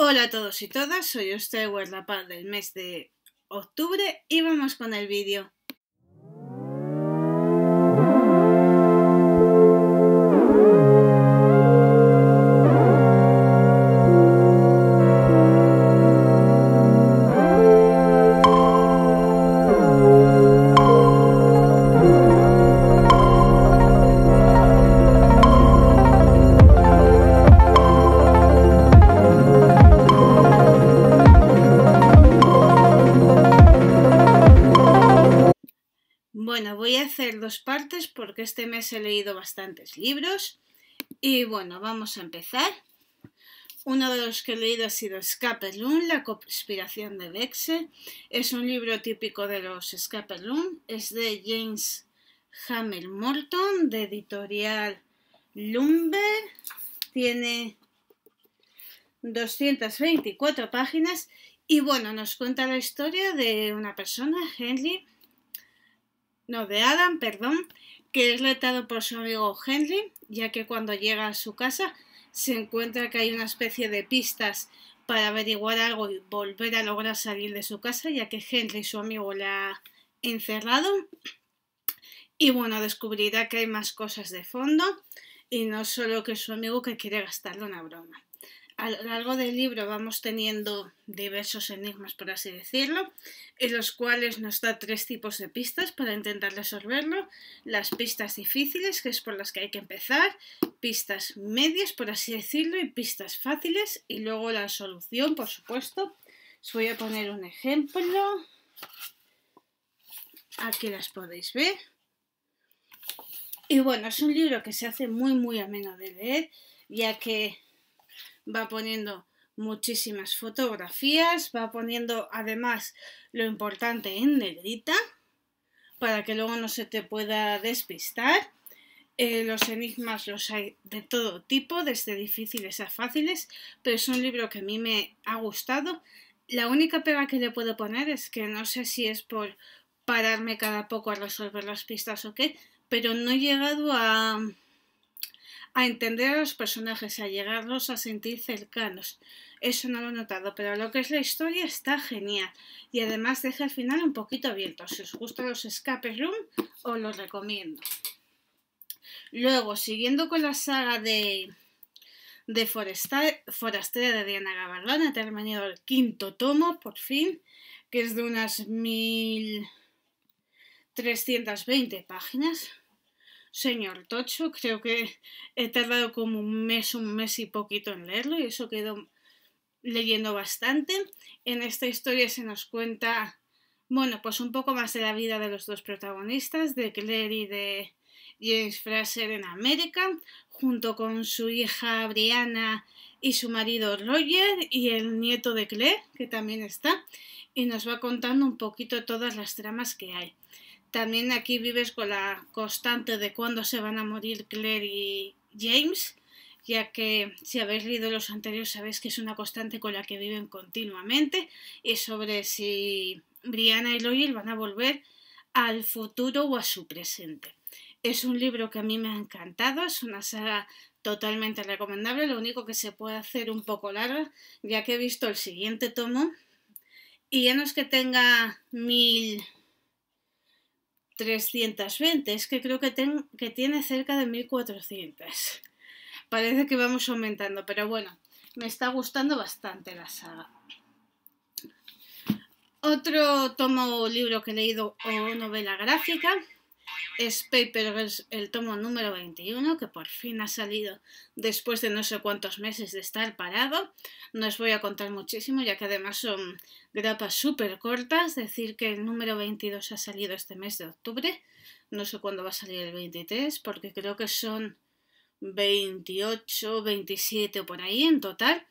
Hola a todos y todas, soy la Guardapaz del mes de octubre y vamos con el vídeo. bueno, voy a hacer dos partes porque este mes he leído bastantes libros. Y bueno, vamos a empezar. Uno de los que he leído ha sido Scapeloon, La conspiración de Vexe. Es un libro típico de los Room. Es de James Hamel Morton, de editorial Lumber. Tiene 224 páginas y bueno, nos cuenta la historia de una persona, Henry, no de Adam, perdón, que es retado por su amigo Henry, ya que cuando llega a su casa se encuentra que hay una especie de pistas para averiguar algo y volver a lograr salir de su casa, ya que Henry, su amigo, la ha encerrado. Y bueno, descubrirá que hay más cosas de fondo y no solo que su amigo que quiere gastarle una broma a lo largo del libro vamos teniendo diversos enigmas, por así decirlo, en los cuales nos da tres tipos de pistas para intentar resolverlo. Las pistas difíciles, que es por las que hay que empezar, pistas medias, por así decirlo, y pistas fáciles, y luego la solución, por supuesto. Os voy a poner un ejemplo. Aquí las podéis ver. Y bueno, es un libro que se hace muy, muy ameno de leer, ya que va poniendo muchísimas fotografías, va poniendo además lo importante en negrita para que luego no se te pueda despistar. Eh, los enigmas los hay de todo tipo, desde difíciles a fáciles, pero es un libro que a mí me ha gustado. La única pega que le puedo poner es que no sé si es por pararme cada poco a resolver las pistas o qué, pero no he llegado a a entender a los personajes, a llegarlos a sentir cercanos. Eso no lo he notado, pero lo que es la historia está genial. Y además deja el final un poquito abierto. Si os gustan los escape room, os los recomiendo. Luego, siguiendo con la saga de, de de Diana Gabaldón, he terminado el quinto tomo, por fin, que es de unas 1320 páginas señor Tocho. Creo que he tardado como un mes, un mes y poquito en leerlo y eso quedó leyendo bastante. En esta historia se nos cuenta, bueno, pues un poco más de la vida de los dos protagonistas, de Claire y de James Fraser en América, junto con su hija Brianna y su marido Roger y el nieto de Claire, que también está, y nos va contando un poquito todas las tramas que hay. También aquí vives con la constante de cuándo se van a morir Claire y James, ya que si habéis leído los anteriores sabéis que es una constante con la que viven continuamente, y sobre si Brianna y Loyal van a volver al futuro o a su presente. Es un libro que a mí me ha encantado, es una saga totalmente recomendable, lo único que se puede hacer un poco larga, ya que he visto el siguiente tomo, y ya no es que tenga mil 320, es que creo que, que tiene cerca de 1400. Parece que vamos aumentando, pero bueno, me está gustando bastante la saga. Otro tomo libro que he leído o novela gráfica es Paper el tomo número 21, que por fin ha salido después de no sé cuántos meses de estar parado. No os voy a contar muchísimo, ya que además son grapas súper cortas, decir que el número 22 ha salido este mes de octubre. No sé cuándo va a salir el 23, porque creo que son 28, 27 o por ahí en total.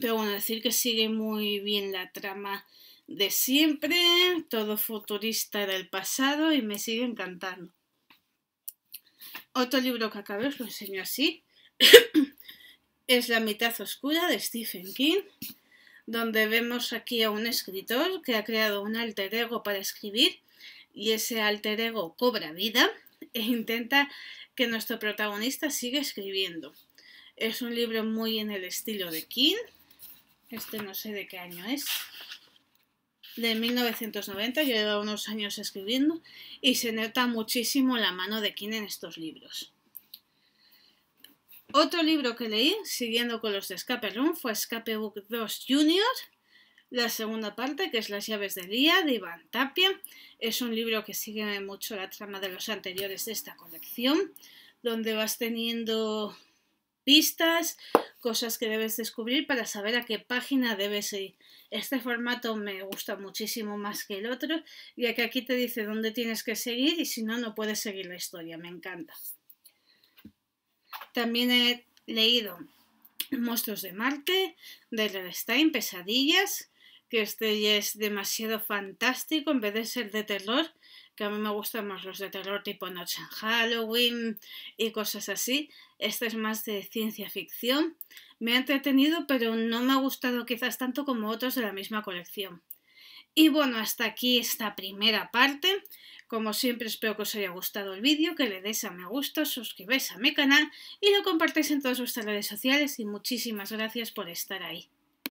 Pero bueno, decir que sigue muy bien la trama de siempre, todo futurista del pasado y me sigue encantando. Otro libro que acabé os lo enseño así. es La mitad oscura de Stephen King, donde vemos aquí a un escritor que ha creado un alter ego para escribir y ese alter ego cobra vida e intenta que nuestro protagonista siga escribiendo. Es un libro muy en el estilo de King. Este no sé de qué año es de 1990, yo llevo unos años escribiendo, y se nota muchísimo la mano de quien en estos libros. Otro libro que leí, siguiendo con los de Escape Room, fue Escape Book 2 Junior, la segunda parte, que es Las llaves de Lía, de Iván Tapia. Es un libro que sigue mucho la trama de los anteriores de esta colección, donde vas teniendo pistas, cosas que debes descubrir para saber a qué página debes ir. Este formato me gusta muchísimo más que el otro, ya que aquí te dice dónde tienes que seguir y si no, no puedes seguir la historia. Me encanta. También he leído Monstruos de Marte, de Lelestein, Pesadillas, que este ya es demasiado fantástico en vez de ser de terror que a mí me gustan más los de terror tipo Noche en Halloween y cosas así. Este es más de ciencia ficción. Me ha entretenido, pero no me ha gustado quizás tanto como otros de la misma colección. Y bueno, hasta aquí esta primera parte. Como siempre espero que os haya gustado el vídeo, que le deis a me gusta, suscribáis a mi canal y lo compartáis en todas vuestras redes sociales y muchísimas gracias por estar ahí.